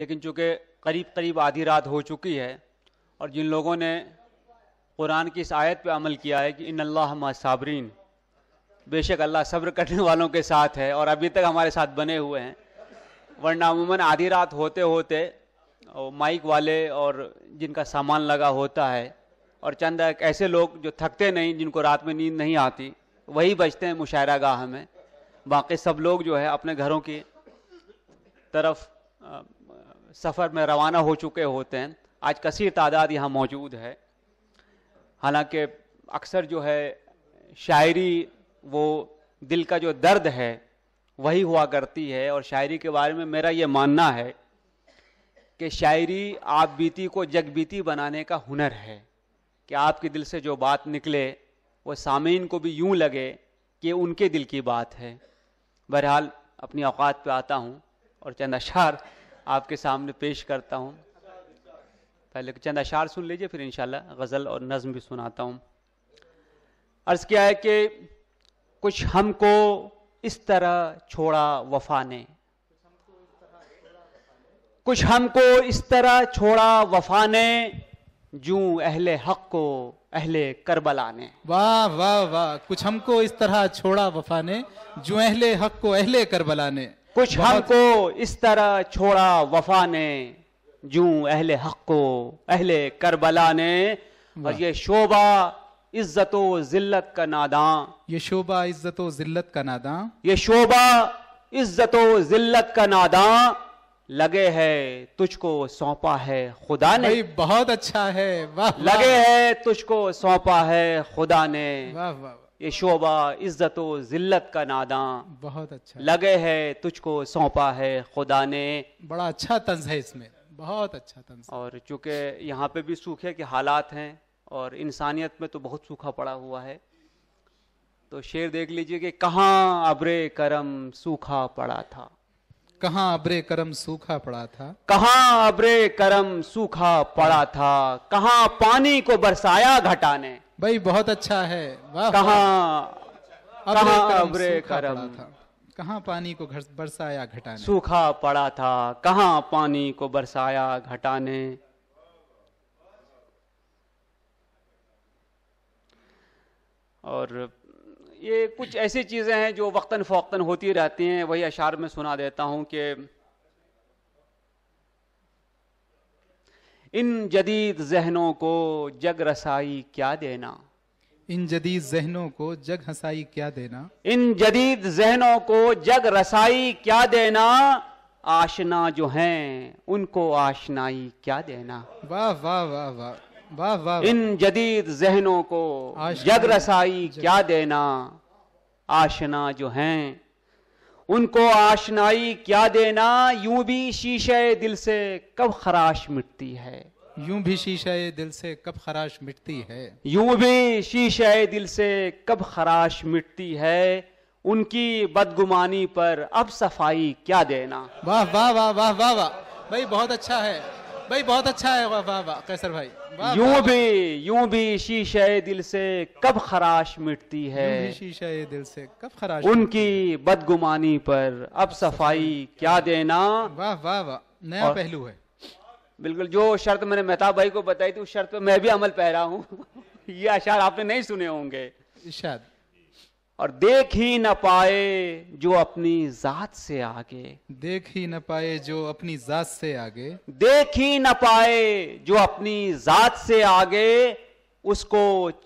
लेकिन चूँकि करीब करीब आधी रात हो चुकी है और जिन लोगों ने कुरान की इस आयत पर अमल किया है कि इन अल्लाह साबरीन बेशक अल्लाह सब्र करने वालों के साथ है और अभी तक हमारे साथ बने हुए हैं वरना अमूमन आधी रात होते होते माइक वाले और जिनका सामान लगा होता है और चंद एक ऐसे लोग जो थकते नहीं जिनको रात में नींद नहीं आती वही बचते हैं मुशायरा गाह में बाकी सब लोग जो है अपने घरों की तरफ सफ़र में रवाना हो चुके होते हैं आज कसीर तादाद यहाँ मौजूद है हालांकि अक्सर जो है शायरी वो दिल का जो दर्द है वही हुआ करती है और शायरी के बारे में मेरा ये मानना है कि शायरी आप बीती को जग बीती बनाने का हुनर है कि आपके दिल से जो बात निकले वो सामीन को भी यूं लगे कि उनके दिल की बात है बहरहाल अपनी औकात पे आता हूँ और चंद अशार आपके सामने पेश करता हूँ पहले चंद अशार सुन लीजिए फिर इंशाल्लाह गज़ल और नज्म भी सुनाता हूँ अर्ज़ किया है कि कुछ हमको इस तरह छोड़ा वफा ने कुछ हमको इस तरह छोड़ा वफा ने जू अहले हक को अहले करबला ने वाह वाह वाह कुछ हमको इस तरह छोड़ा वफा ने जू अहले हक को अहले करबला ने कुछ हमको इस तरह छोड़ा वफा ने जू अहले हक को अहले करबला ने और ये शोभा इज्जत जिल्लत का नादा ये शोभा इज्जत जिल्लत का नादा ये शोभा इज्जत जिल्लत का नादा लगे है तुझको सौंपा है खुदा ने बहुत अच्छा है वाह लगे है तुझको सौंपा है खुदा ने वाह वाह ये शोबा इज्जत जिल्लत का नादा बहुत अच्छा लगे है तुझको सौंपा है खुदा ने बड़ा अच्छा तंज है इसमें बहुत अच्छा तंज और चूंकि यहाँ पे भी सूखे के हालात हैं और इंसानियत में तो बहुत सूखा पड़ा हुआ है तो शेर देख लीजिए कि कहाँ अब्रे करम सूखा पड़ा था कहा अबरे करम सूखा पड़ा था कहाँ अब्रे करम सूखा पड़ा था कहा पानी को बरसाया घटाने भाई बहुत अच्छा है वाह पानी को बरसाया घटाने सूखा पड़ा था कहा पानी को बरसाया घटाने और ये कुछ ऐसी चीज़ें हैं जो वक्ता फोक्तन होती रहती हैं वही अशार में सुना देता हूं कि इन जदीद जहनों को जग रसाई क्या देना इन जदीद जहनों को जग हसाई क्या देना इन जदीद जहनों को जग रसाई क्या देना आशना जो हैं उनको आशनाई क्या देना वाह वाह वाह वाह वाह वाह इन जदीद जहनों को जग रसाई क्या देना आशना जो हैं उनको आशनाई क्या देना यूं भी शीशे दिल से कब खराश मिटती है यूं भी शीशे दिल से कब खराश मिटती है यूं भी शीशे दिल से कब खराश मिटती है उनकी बदगुमानी पर अब सफाई क्या देना वाह वाह वाह वाह वाह वाह भाई बहुत अच्छा है भाई बहुत अच्छा है वाह वाह वाह कैसर भाई यूं भी यूं भी शीशे दिल से कब खराश मिटती है शीशे दिल से कब खराश उनकी बदगुमानी पर अब सफाई क्या देना वाह वाह वाह नया पहलू है बिल्कुल जो शर्त मैंने मेहताब भाई को बताई थी उस शर्त पर मैं भी अमल पह रहा हूँ ये अशार आपने नहीं सुने होंगे शायद और देख ही न पाए जो अपनी जात से आगे देख ही न पाए जो अपनी जात से आगे देख ही न पाए जो अपनी जात से आगे उसको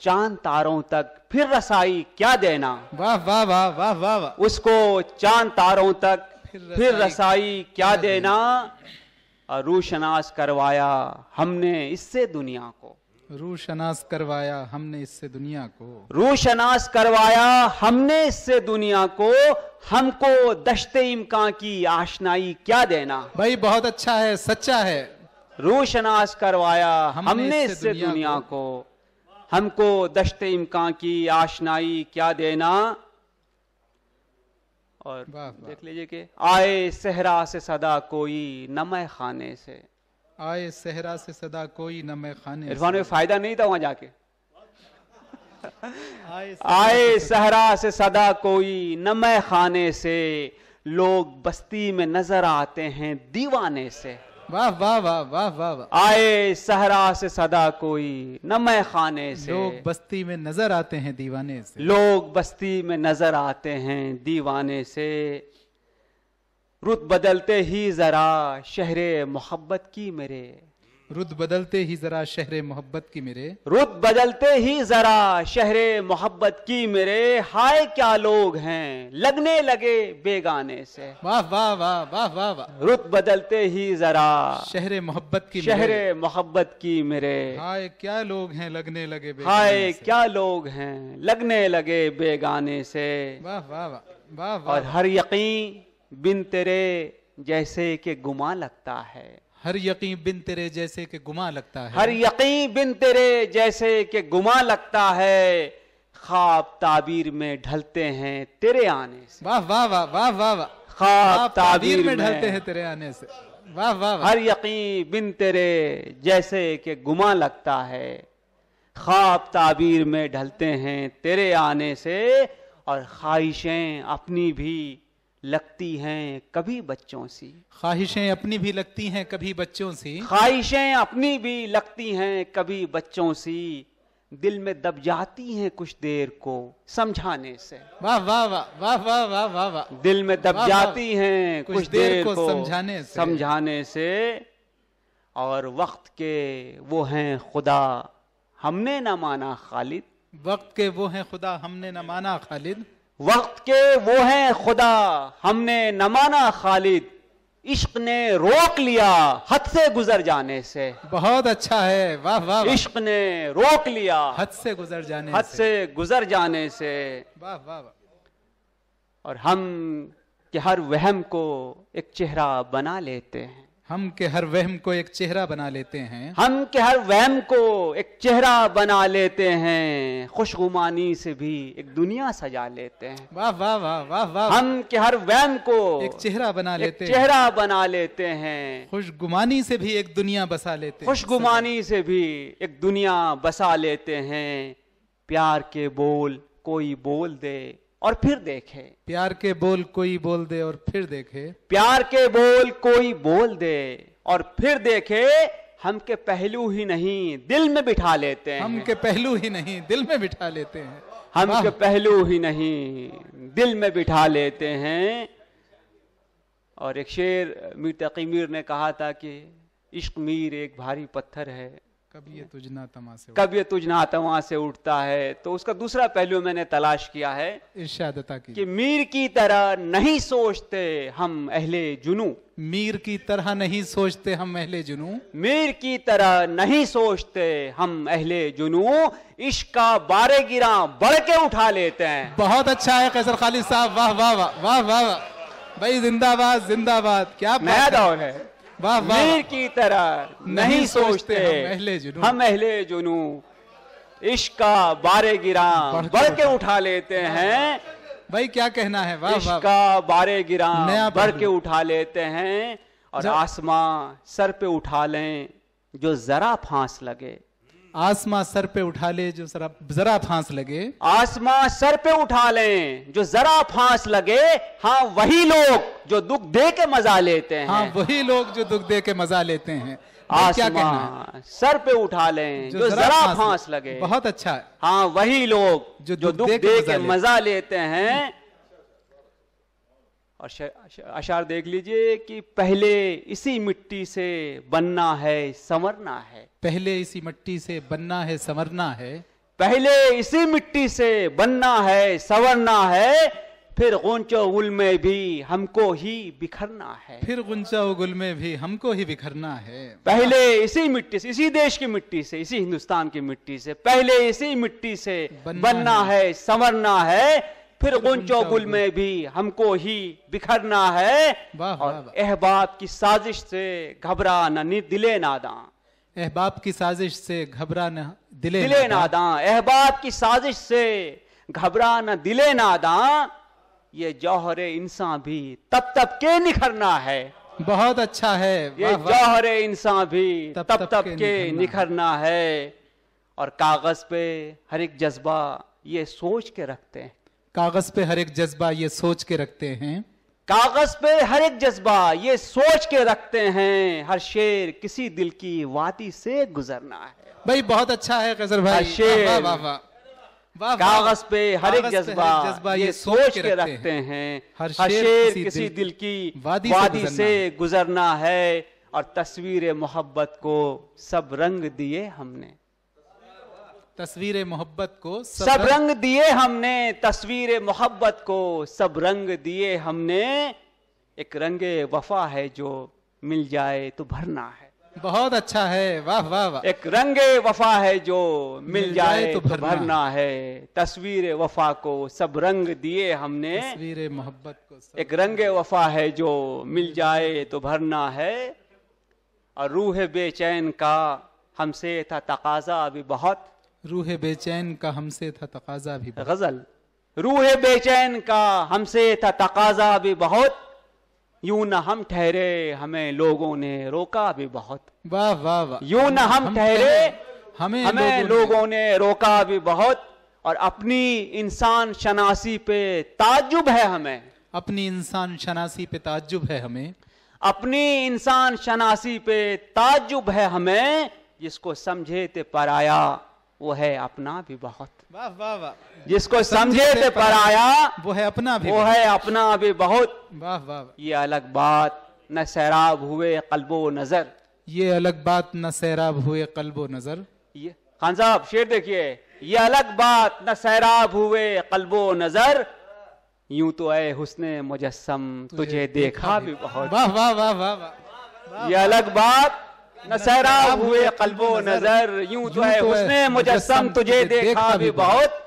चांद तारों तक फिर रसाई क्या देना वाह वाह वाह वाह वाह वा। उसको चांद तारों तक फिर रसाई, फिर रसाई क्या देना और रूशनाश करवाया हमने इससे दुनिया को रूशनास करवाया हमने इससे दुनिया को रूशनास करवाया हमने इससे दुनिया को हमको दशते इमका की आशनाई क्या देना भाई बहुत अच्छा है सच्चा है रूशनास करवाया हमने, हमने इससे इससे दुनिया, दुनिया को, को हमको दशते इमका की आशनाई क्या देना और बाफ, देख लीजिए कि आए सहरा से सदा कोई नमय खाने से आए सहरा से सदा कोई न मैं खाने इरफान में फायदा नहीं था वहां जाके आए, सहरा से सदा कोई न मैं खाने से लोग बस्ती में नजर आते हैं दीवाने से वाह वाह वाह वाह वाह आए सहरा से सदा कोई न मैं खाने से लोग बस्ती में नजर आते हैं दीवाने से लोग बस्ती में नजर आते हैं दीवाने से रुत बदलते ही जरा शहरे मोहब्बत की मेरे रुत बदलते ही जरा शहर मोहब्बत की मेरे रुत बदलते ही जरा शहरे मोहब्बत की मेरे हाय क्या लोग हैं लगने लगे बेगाने से वाह वाह वाह वाह वाह वाह रुत बदलते ही जरा शहरे मोहब्बत की शहर मोहब्बत की मेरे हाय क्या लोग हैं लगने लगे हाय क्या लोग हैं लगने लगे बेगाने से वाह वाह वाह वाह और हर यकीन बिन तेरे जैसे के गुमा लगता है हर यकीन बिन तेरे जैसे के गुमा लगता है हर यकीन बिन तेरे जैसे के गुमा लगता है खाब ताबीर में ढलते हैं तेरे आने से वाह वाह वाह वाह वाह वाह खाब ताबीर में ढलते हैं तेरे आने से वाह वाह हर यकीन बिन तेरे जैसे के गुमा लगता है ख्वाब ताबीर में ढलते हैं तेरे आने से और ख्वाहिशें अपनी भी लगती हैं कभी बच्चों सी ख्वाहिशें अपनी भी लगती हैं कभी बच्चों सी ख्वाहिशें अपनी भी लगती हैं कभी बच्चों सी दिल में दब जाती हैं कुछ देर को समझाने से वाह वाह वाह वाह वाह वाह वाह दिल में दब वा, जाती हैं कुछ, कुछ देर, देर को, को समझाने से समझाने से और वक्त के वो हैं खुदा हमने ना माना खालिद वक्त के वो हैं खुदा हमने ना माना खालिद वक्त के वो हैं खुदा हमने न माना खालिद इश्क ने रोक लिया हद से गुजर जाने से बहुत अच्छा है वाह वाह इश्क ने रोक लिया हद से गुजर जाने हद से गुजर जाने से वाह वाह और हम के हर वहम को एक चेहरा बना लेते हैं हम के हर वहम को एक चेहरा बना लेते हैं हम के हर वहम को एक चेहरा बना लेते हैं खुशगुमानी से भी एक दुनिया सजा लेते हैं वाह वाह वाह वाह वाह हम के हर वहम को एक चेहरा बना लेते हैं चेहरा बना लेते हैं खुशगुमानी से भी एक दुनिया बसा लेते हैं खुशगुमानी से भी एक दुनिया बसा लेते हैं प्यार के बोल कोई बोल दे और फिर देखे प्यार के बोल कोई बोल दे और फिर देखे प्यार के बोल कोई बोल दे और फिर देखे हम के पहलू ही नहीं दिल में बिठा लेते हैं हम के पहलू ही नहीं दिल में बिठा लेते हैं हम के पहलू ही नहीं दिल में बिठा लेते हैं और एक शेर मीर तकी मीर ने कहा था कि इश्क मीर एक भारी पत्थर है कभी ये तुझ ना तमा से कभी ये तुझना तमा से उठता है तो उसका दूसरा पहलू मैंने तलाश किया है इर्शादता की कि मीर की तरह नहीं सोचते हम अहले जुनू मीर की तरह नहीं सोचते हम अहले जुनू मीर की तरह नहीं सोचते हम अहले जुनू इश्का बारे गिरा बढ़ के उठा लेते हैं बहुत अच्छा है कैसर खालिद साहब वाह वाह वाह वाह वाह भाई जिंदाबाद जिंदाबाद क्या नया है वाह वीर की तरह नहीं सोचते हम अहले जुनू इश्क का बारे गिरा बढ़ के उठा लेते हैं भाई क्या कहना है वाह इश्क का बारे गिरा बढ़ के उठा लेते हैं और आसमां सर पे उठा लें जो जरा फांस लगे आसमा सर पे उठा ले जो जरा जरा फांस लगे आसमा सर पे उठा ले जो जरा फांस लगे हाँ वही लोग जो दुख दे के मजा लेते हैं हाँ वही लोग जो दुख दे के मजा लेते हैं आसमा सर पे उठा ले जो, जो जरा फांस लगे बहुत अच्छा है हाँ वही लोग जो दुख, जो दुख दे, के, के मजा लेते हैं और अशार देख लीजिए कि पहले इसी मिट्टी से बनना है संवरना है पहले इसी मिट्टी से बनना है संवरना है पहले इसी मिट्टी से बनना है संवरना है फिर गुंचा गुल में भी हमको ही बिखरना है फिर गुंचा गुल में भी हमको ही बिखरना है पहले इसी मिट्टी से इसी देश की मिट्टी से इसी हिंदुस्तान की मिट्टी से पहले इसी मिट्टी से बनना, बनना है, है संवरना है फिर गुंचो गुल में भी हमको ही बिखरना है और की साजिश से घबरा न दिले नादा अहबाब की साजिश से घबरा न दिले दिले नादा अहबाब की साजिश से घबरा न दिले नादा ये जौहर इंसान भी तब तब के निखरना है बहुत अच्छा है ये जौहर इंसान भी तब तब, तब, तब के, के निखरना, निखरना है और कागज पे हर एक जज्बा ये सोच के रखते हैं कागज पे हर एक जज्बा ये सोच के रखते हैं कागज पे हर एक जज्बा ये सोच के रखते हैं हर शेर किसी दिल की वादी से गुजरना है भाई बहुत अच्छा है कसर भाई शेर कागज पे हर एक जज्बा ये सोच के रखते हैं हर शेर किसी दिल की वादी से गुजरना है और तस्वीर मोहब्बत को सब रंग दिए हमने तस्वीर मोहब्बत को सब, सब रंग दिए हमने तस्वीर मोहब्बत को सब रंग दिए हमने एक रंगे वफा है जो मिल जाए तो भरना है बहुत अच्छा है वाह वाह वाह एक रंगे वफा है जो मिल, मिल जाए, जाए तो भरना, तो भरना है तस्वीर वफा को सब रंग दिए हमने तस्वीर मोहब्बत को सब एक रंगे वफा है जो मिल जाए तो भरना है और रूह बेचैन का हमसे था तकाजा अभी बहुत रूह बेचैन का हमसे था तकाजा भी गजल रूह बेचैन का हमसे था तकाजा भी बहुत यूं न हम ठहरे हमें लोगों ने रोका भी बहुत वाह वाह वाह यूं न हम ठहरे हमें, हमें लोगों, लोगों ने रोका भी बहुत और अपनी इंसान शनासी पे ताजुब है हमें अपनी इंसान शनासी पे ताजुब है हमें अपनी इंसान शनासी पे ताजुब है हमें जिसको समझे ते पराया वो है अपना विभक्त वाह वाह वाह जिसको समझे थे पराया वो है अपना भी वो है अपना भी बहुत वाह वाह ये अलग बात न सैराब हुए कल्बो नजर ये अलग बात न सैराब हुए कल्बो नजर ये खान साहब शेर देखिए ये अलग बात न सैराब हुए कल्बो नजर यूं तो है हुसने मुजस्म तुझे देखा भी बहुत वाह वाह वाह वाह ये अलग बात न हुए कल्बो नजर यूं तो है तो उसने मुजस्म तुझे देखा भी बहुत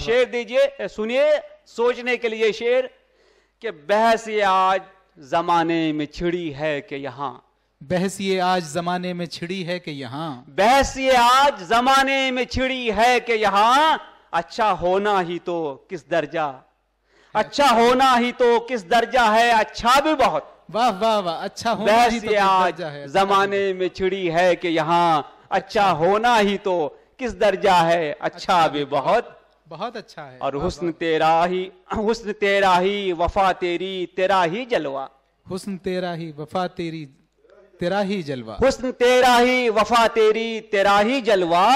शेर दीजिए सुनिए सोचने के लिए शेर कि बहस ये आज जमाने में छिड़ी है कि यहाँ बहस ये आज जमाने में छिड़ी है कि यहाँ बहस ये आज जमाने में छिड़ी है कि यहाँ अच्छा होना ही तो किस दर्जा अच्छा होना ही तो किस दर्जा है अच्छा भी बहुत वाह वाह वाह अच्छा होना ही तो आज जमाने में छिड़ी है कि यहाँ अच्छा होना ही तो किस दर्जा है अच्छा, अच्छा भी बहुत बहुत अच्छा है और हुस्न तेरा ही हुस्न तेरा ही वफा तेरी तेरा ही जलवा हुस्न तेरा ही वफा तेरी तेरा ही जलवा हुस्न तेरा ही वफा तेरी तेरा ही जलवा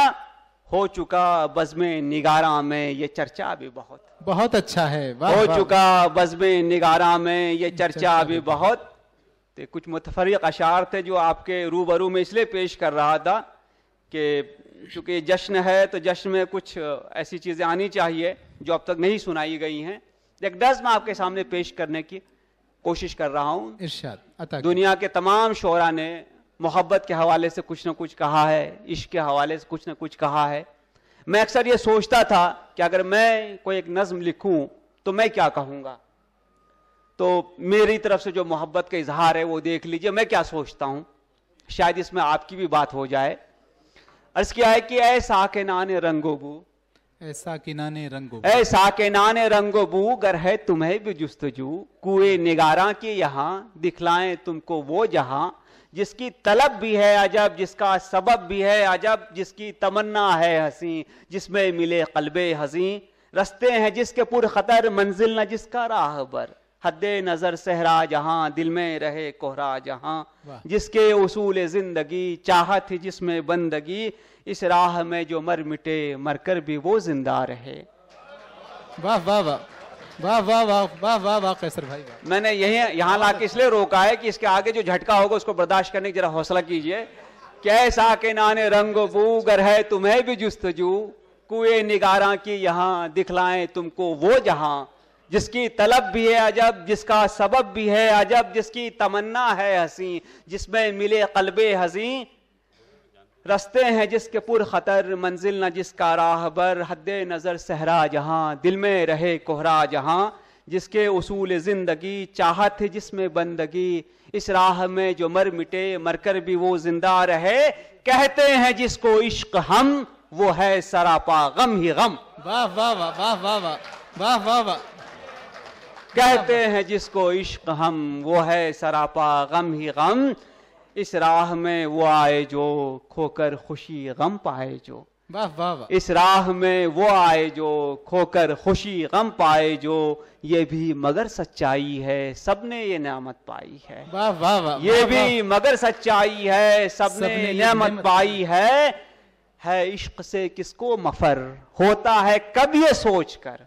हो चुका बजमे निगारा में ये चर्चा भी बहुत बहुत अच्छा है वाह, हो वाह। चुका बजम निगारा में ये चर्चा भी बहुत ते तो कुछ मुतफरक अशार थे जो आपके रूबरू में इसलिए पेश कर रहा था कि चूंकि जश्न है तो जश्न में कुछ ऐसी चीज़ें आनी चाहिए जो अब तक नहीं सुनाई गई हैं एक दस मैं आपके सामने पेश करने की कोशिश कर रहा हूँ दुनिया के तमाम शोरा ने मोहब्बत के हवाले से कुछ ना कुछ कहा है इश्क के हवाले से कुछ ना कुछ कहा है मैं अक्सर ये सोचता था कि अगर मैं कोई एक नज्म लिखूं तो मैं क्या कहूंगा तो मेरी तरफ से जो मोहब्बत का इजहार है वो देख लीजिए मैं क्या सोचता हूं शायद इसमें आपकी भी बात हो जाए अर्ज किया है कि ऐसा के नाने रंगोबू ऐसा के नाने रंगो ऐसा के नाने रंगोबू गर है तुम्हें भी जुस्तजू कुए निगारा के यहाँ दिखलाएं तुमको वो जहां जिसकी तलब भी है अजब जिसका सबब भी है अजब जिसकी तमन्ना है हसी जिसमें मिले कलबे हसी रस्ते हैं जिसके पुर खतर मंजिल न जिसका राह बर हद नजर सहरा जहां दिल में रहे कोहरा जहां जिसके उसूल जिंदगी चाहत जिसमें बंदगी इस राह में जो मर मिटे मरकर भी वो जिंदा रहे वाह वाह वाह वाह वाह वाह वाह वाह वाह कैसर भाई मैंने यही यहाँ ला के इसलिए रोका है कि इसके आगे जो झटका होगा उसको बर्दाश्त करने की जरा हौसला कीजिए कैसा के नाने रंग वो गर है तुम्हें भी जुस्त जू कुए निगारा की यहाँ दिखलाएं तुमको वो जहां जिसकी तलब भी है अजब जिसका सबब भी है अजब जिसकी तमन्ना है हसी जिसमें मिले कलबे हसी रस्ते हैं जिसके पुर खतर मंजिल न जिसका राहबर हद नज़र सहरा जहां दिल में रहे कोहरा जहां जिसके उसूल ज़िंदगी चाहत जिसमें बंदगी इस राह में जो मर मिटे मरकर भी वो जिंदा रहे कहते हैं जिसको इश्क हम वो है सरापा गम ही गम वाह वाह वाह वाह वाह वाह वाह वाह वाह कहते हैं जिसको इश्क हम वो है सरापा गम ही गम इस राह में वो आए जो खोकर खुशी गम पाए जो वाह वाह इस राह में वो आए जो खोकर खुशी गम पाए जो ये भी मगर सच्चाई है सबने ये नियामत पाई है वाह वाह वाह ये भी मगर सच्चाई है सबने सब नियामत पाई है है इश्क से किसको मफर होता है कब ये सोच कर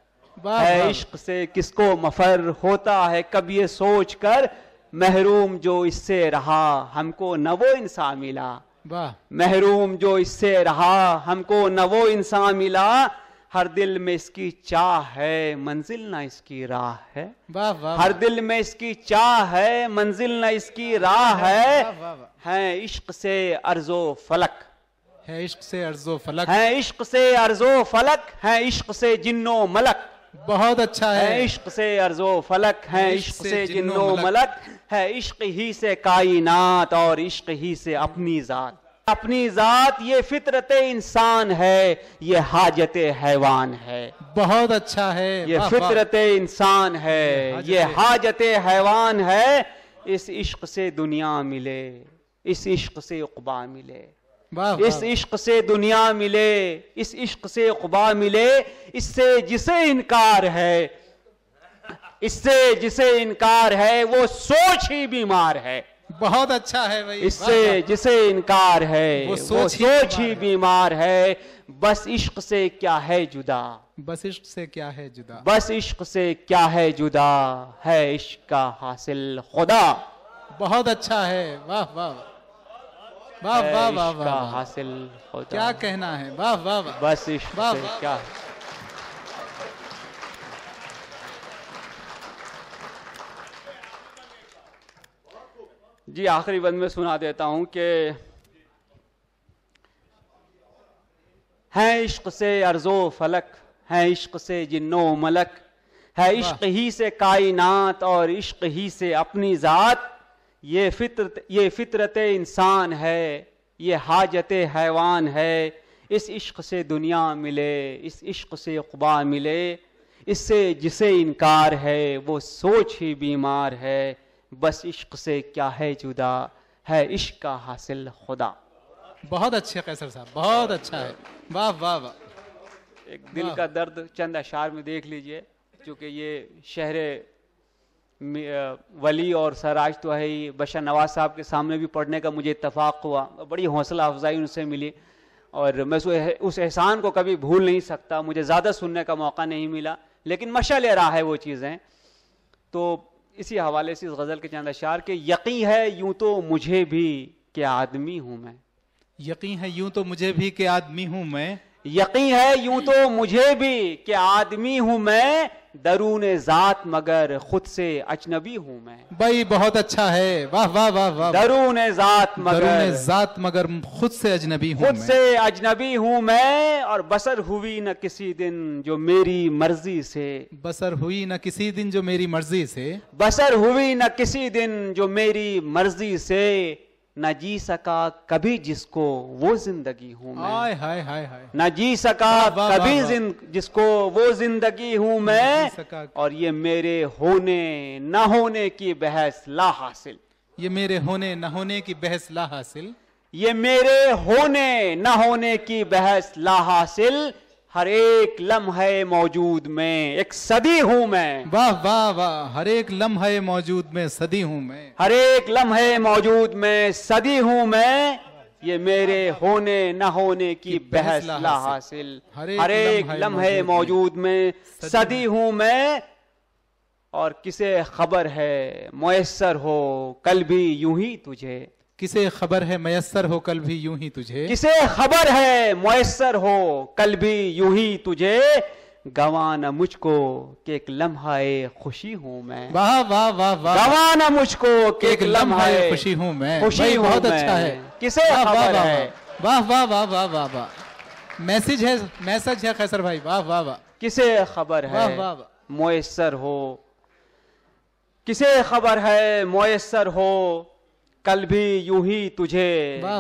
है इश्क से किसको मफर होता है कब ये सोच कर महरूम जो इससे रहा हमको न वो इंसान मिला महरूम जो इससे रहा हमको न वो इंसान मिला हर दिल में इसकी चाह है मंजिल ना इसकी राह है हर दिल में इसकी चाह है मंजिल ना इसकी राह है है इश्क से अर्जो फलक है इश्क से अर्जो फलक है इश्क से अर्जो फलक है इश्क से जिन्नो मलक बहुत अच्छा है, इश्क से अर्जो फलक है इश्क से जिन्नो मलक है इश्क ही से कायनात और इश्क ही से अपनी जात अपनी जात ये फितरत इंसान है ये हाजत हैवान है बहुत अच्छा है ये फितरत इंसान है ये हाजत हैवान है इस इश्क से दुनिया मिले इस इश्क से उकबा मिले इस इश्क से दुनिया मिले इस इश्क से खुबा मिले इससे जिसे इनकार है इससे जिसे इनकार है वो सोच ही बीमार है बहुत अच्छा है भाई इससे जिसे इनकार है वो सोच, वो सोच ही, ही बीमार है बस इश्क से क्या है जुदा बस इश्क से क्या है जुदा बस इश्क से क्या है जुदा है इश्क का हासिल खुदा बहुत अच्छा है वाह वाह वाह वाह वाह वाह हासिल होता क्या कहना है वाह वाह वाह बस इश्क वाह क्या जी आखिरी बंद में सुना देता हूं कि है इश्क से अर्जो फलक है इश्क से जिन्नो मलक है इश्क ही से कायनात और इश्क ही से अपनी ज़ात ये फितर ये फितरत इंसान है ये हाजत हैवान है इस इश्क से दुनिया मिले इस इश्क से अकबा मिले इससे जिसे इनकार है वो सोच ही बीमार है बस इश्क से क्या है जुदा है इश्क का हासिल खुदा बहुत अच्छे कैसर साहब बहुत अच्छा है वाह वाह वाह एक दिल का दर्द चंद अशार में देख लीजिए क्योंकि ये शहर वली और सराज तो ही बशा नवाज साहब के सामने भी पढ़ने का मुझे इतफाक़ हुआ बड़ी हौसला अफजाई उनसे मिली और मैं उस एहसान को कभी भूल नहीं सकता मुझे ज़्यादा सुनने का मौका नहीं मिला लेकिन मशा ले रहा है वो चीज़ें तो इसी हवाले से इस गज़ल के चंद अशार के यकीन है यूं तो मुझे भी के आदमी हूँ मैं यकीन है यूं तो मुझे भी के आदमी हूँ मैं यकी है यूं तो मुझे भी कि आदमी हूं मैं दरून जात मगर खुद से अजनबी हूं मैं भाई बहुत अच्छा है वाह वाह वाह वाह दरून जात मगर दरून जात मगर खुद से अजनबी हूं खुद मैं। से अजनबी हूं मैं और बसर हुई न किसी दिन जो मेरी मर्जी से बसर हुई न किसी दिन जो मेरी मर्जी से बसर हुई न किसी दिन जो मेरी मर्जी से न जी सका कभी जिसको वो जिंदगी हूं मैं हाय हाय हाय न जी सका कभी जिसको वो जिंदगी हूं मैं और ये मेरे होने न होने की बहस ला हासिल ये मेरे होने न होने की बहस ला हासिल ये मेरे होने न होने की बहस ला हासिल हर एक लम्हे मौजूद में एक सदी हूँ मैं वाह वाह वाह हर एक लम्हे मौजूद में सदी हूँ मैं हर एक लम्हे मौजूद में सदी हूँ मैं ये मेरे होने न होने की बहस ला हासिल हर एक लम्हे मौजूद में सदी हूँ मैं और किसे खबर है मयसर हो कल भी यूं ही तुझे किसे खबर है मयसर हो कल भी यूं ही तुझे किसे खबर है मयसर हो कल भी यूं ही तुझे गवान मुझको के एक लम्हा खुशी हूँ मैं वाह वाह वाह वाह गवान मुझको के एक लम्हा खुशी हूँ मैं खुशी बहुत अच्छा मैं। अच्छा है किसे खबर है वाह वाह वाह वाह वाह वाह मैसेज है मैसेज है खैसर भाई वाह वाह वाह किसे खबर है मयसर हो किसे खबर है मयसर हो कल भी यू ही तुझे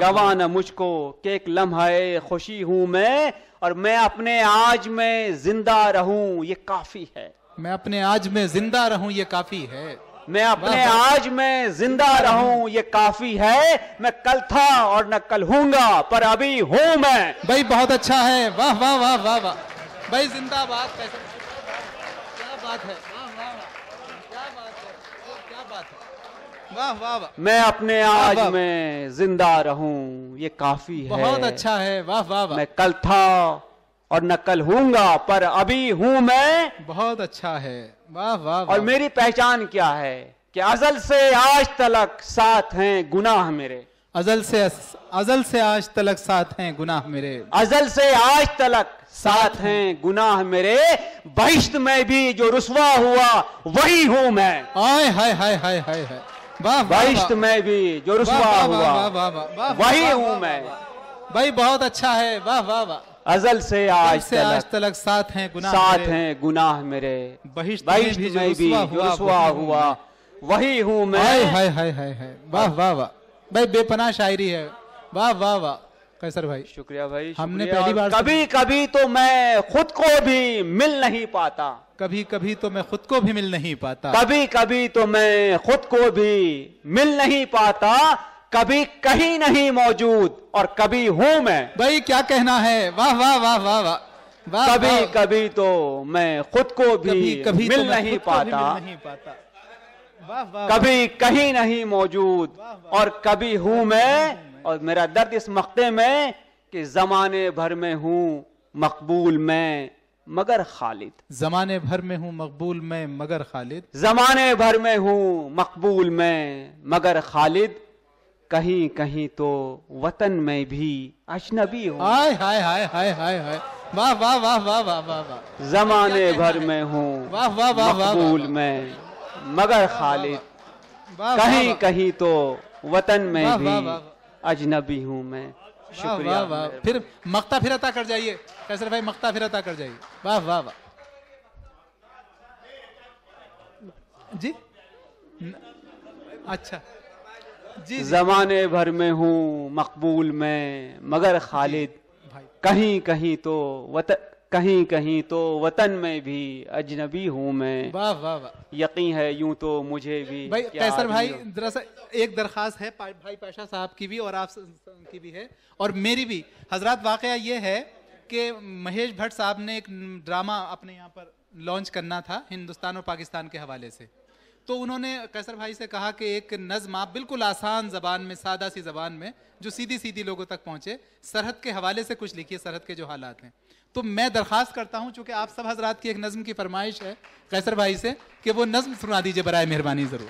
गवान मुझको के एक लम्हा खुशी हूं मैं और मैं अपने आज में जिंदा रहू ये काफी है मैं अपने आज में जिंदा रहू ये काफी है मैं अपने आज में जिंदा रहू ये काफी है मैं कल था और न कल हूंगा पर अभी हूं मैं भाई बहुत अच्छा है वाह वाह वाह वाह वाह भाई जिंदाबाद क्या बात है वाह वाह वाह वाह मैं अपने आज वाँ, वाँ। में जिंदा रहूं ये काफी है बहुत अच्छा है वाह वाह मैं कल था और न कल हूंगा पर अभी हूं मैं बहुत अच्छा है वाह वाह और मेरी पहचान क्या है कि अजल से आज तलक साथ हैं गुनाह मेरे अजल से अजल से आज तलक साथ हैं गुनाह मेरे अजल से आज तलक साथ हैं गुनाह मेरे बहिश्त में भी जो रुसवा हुआ वही हूं मैं आय हाय हाय हाय हाय हाय वाह बहिश्त में भी जो रुसवा हुआ वही हूं मैं भाई बहुत अच्छा है वाह वाह वाह अजल से आज से आज तलक साथ हैं गुनाह साथ हैं गुनाह मेरे बहिष्ट में भी जो रुसवा हुआ वही हूं मैं हाय हाय हाय हाय वाह वाह वाह भाई बेपना शायरी है वाह वाह वाह कैसर भाई शुक्रिया भाई हमने पहली बार कभी कभी तो मैं खुद को भी मिल नहीं पाता कभी कभी तो मैं खुद को भी मिल नहीं पाता कभी कभी तो मैं खुद को भी मिल नहीं पाता कभी कहीं नहीं मौजूद और कभी हूं मैं भाई क्या कहना है वाह वाह वाह वाह वाह कभी कभी तो मैं खुद को भी कभी, कभी तो मिल, तो नहीं, पाता। मिल नहीं पाता कभी कहीं नहीं मौजूद और कभी हूं मैं और मेरा दर्द इस मकते में कि जमाने भर में हूं मकबूल मैं मगर खालिद जमाने भर में हूँ मकबूल मैं मगर खालिद जमाने भर में हूँ मकबूल मैं मगर खालिद कहीं कहीं तो वतन में भी अजनबी हूँ हाय हाय हाय हाय हाय हाय वाह वाह वाह वाह वाह वाह वाह जमाने भर में हूँ वाह वाह वाह मकबूल मैं मगर खालिद कहीं कहीं तो वतन में भी अजनबी हूँ मैं शुक्रिया वाह फिर मक्ता फिर अता कर जाइए कैसर भाई मक्ता फिर अता कर जाइए वाह वाह वाह जी अच्छा जी जमाने भर में हूँ मकबूल में मगर खालिद कहीं कहीं तो वतन कहीं कहीं तो वतन में भी अजनबी हूँ मैं वाह वाह वाह यकीन है यूं तो मुझे भी भाई कैसर भाई दरअसल एक दरखास्त है पा, भाई पाशा साहब की भी और आप की भी है और मेरी भी हजरत वाक़ ये है कि महेश भट्ट साहब ने एक ड्रामा अपने यहाँ पर लॉन्च करना था हिंदुस्तान और पाकिस्तान के हवाले से तो उन्होंने कैसर भाई से कहा कि एक नज़म आप बिल्कुल आसान जबान में सादा सी जबान में जो सीधी सीधी लोगों तक पहुंचे सरहद के हवाले से कुछ लिखिए सरहद के जो हालात हैं तो मैं दरख्वास्त करता हूं चूंकि आप सब हजरात की एक नज़म की फरमाइश है कैसर भाई से कि वो नज़म सुना दीजिए बर मेहरबानी ज़रूर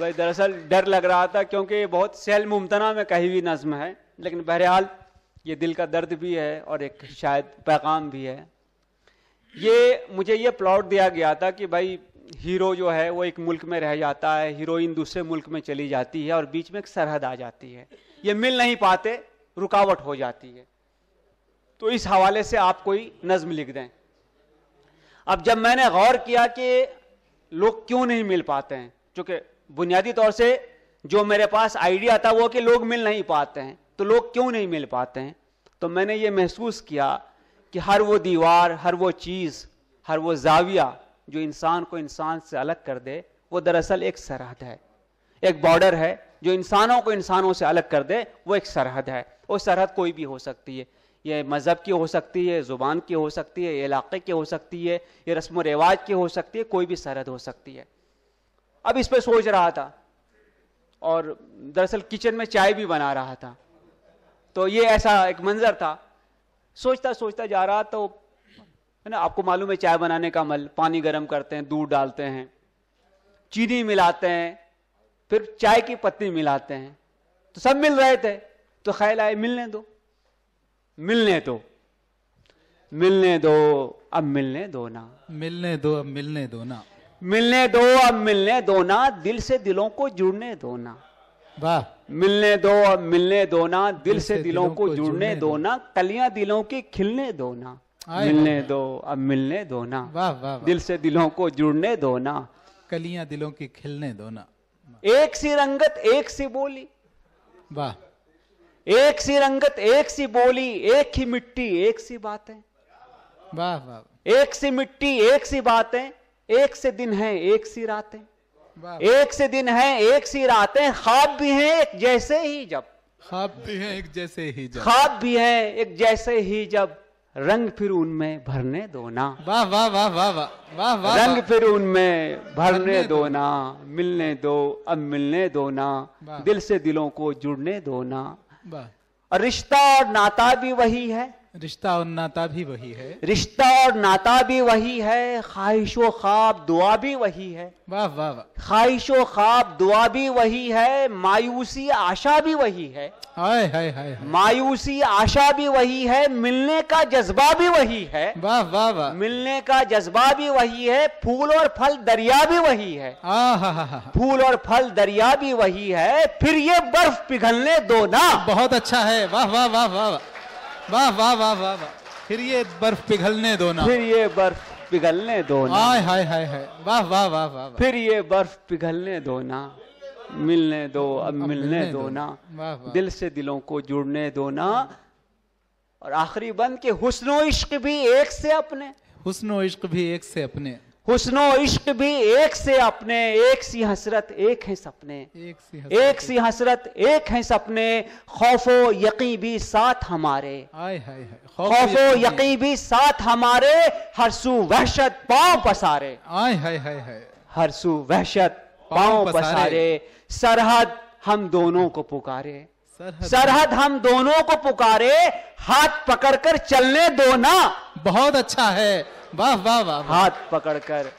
भाई दरअसल डर लग रहा था क्योंकि बहुत सेल मुमतना में कही हुई नज़म है लेकिन बहरहाल ये दिल का दर्द भी है और एक शायद पैगाम भी है ये मुझे ये प्लॉट दिया गया था कि भाई हीरो जो है वो एक मुल्क में रह जाता है हीरोइन दूसरे मुल्क में चली जाती है और बीच में एक सरहद आ जाती है ये मिल नहीं पाते रुकावट हो जाती है तो इस हवाले से आप कोई नज्म लिख दें अब जब मैंने गौर किया कि लोग क्यों नहीं मिल पाते हैं चूंकि बुनियादी तौर से जो मेरे पास आइडिया था वो कि लोग मिल नहीं पाते हैं तो लोग क्यों नहीं मिल पाते हैं तो मैंने ये महसूस किया कि हर वो दीवार हर वो चीज़ हर वो जाविया जो इंसान को इंसान से अलग कर दे वो दरअसल एक सरहद है एक बॉर्डर है जो इंसानों को इंसानों से अलग कर दे वो एक सरहद है वो सरहद कोई भी हो सकती है ये मज़हब की हो सकती है ज़ुबान की हो सकती है इलाके की हो सकती है ये रस्म रिवाज की हो सकती है कोई भी सरहद हो सकती है अब इस पर सोच रहा था और दरअसल किचन में चाय भी बना रहा था तो ये ऐसा एक मंज़र था सोचता सोचता जा रहा तो है ना आपको मालूम है चाय बनाने का अमल पानी गर्म करते हैं दूध डालते हैं चीनी मिलाते हैं फिर चाय की पत्ती मिलाते हैं तो सब मिल रहे थे तो ख्याल आए मिलने दो मिलने दो मिलने दो अब मिलने दो ना मिलने दो अब मिलने दो ना मिलने दो अब मिलने दो ना दिल से दिलों को जुड़ने दो ना वाह मिलने दो अब मिलने दो ना दिल, से दिलों, को जुड़ने दो ना कलियां दिलों के खिलने दो ना मिलने दो अब मिलने दो ना वाह वाह दिल से दिलों को जुड़ने दो ना कलिया दिलों की खिलने दो ना एक सी रंगत एक सी बोली वाह एक सी रंगत एक सी बोली एक ही मिट्टी एक सी बातें वाह वाह एक सी मिट्टी एक सी बातें एक से दिन है एक सी रातें एक से दिन है एक सी रातें ख्वाब भी हैं एक जैसे ही जब ख्वाब भी हैं एक जैसे ही जब ख्वाब भी हैं एक जैसे ही जब रंग फिर उनमें भरने दो ना वाह वाह वाह वाह वाह वाह वाह रंग फिर उनमें भरने दो ना मिलने दो अब मिलने दो ना दिल से दिलों को जुड़ने दो ना रिश्ता और नाता भी वही है रिश्ता और नाता भी वही है रिश्ता और नाता भी वही है ख्वाहिशो ख्वाब दुआ भी वही है वाह वाह वाह ख्वाहिशो ख्वाब दुआ भी वही है मायूसी आशा भी वही है हाय हाय हाय मायूसी आशा भी वही है मिलने का जज्बा भी वही है वाह वाह वाह मिलने का जज्बा भी वही है फूल और फल दरिया भी वही है फूल और फल दरिया भी वही है फिर ये बर्फ पिघलने दो ना बहुत अच्छा है वाह वाह वाह वाह वाह वाह वाह वाह वाह फिर ये बर्फ पिघलने दो ना फिर ये बर्फ पिघलने दो ना हाय हाय हाय हाय वाह वाह वाह वाह फिर ये बर्फ पिघलने दो ना मिलने दो अब मिलने दो ना दिल से दिलों को जुड़ने दो ना और आखिरी बंद के हुस्नो इश्क भी एक से अपने हुस्नो इश्क भी एक से अपने हुसनो इश्क भी एक से अपने एक सी हसरत एक है सपने एक सी हसरत एक सी हसरत एक है सपने खौफो यकी भी साथ हमारे खौफो यकी भी साथ हमारे हर वहशत पाओ पसारे आय हाय हाय हाय हर वहशत पाओ पसारे सरहद हम दोनों को पुकारे सरहद हम दोनों को पुकारे हाथ पकड़कर चलने दो ना बहुत अच्छा है वाह वाह वाह हाथ पकड़कर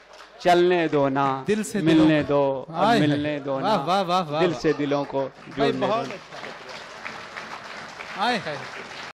चलने दो ना दिल से मिलने दो मिलने दो ना वाह वाह वाह दिल से दिलों को बहुत अच्छा आए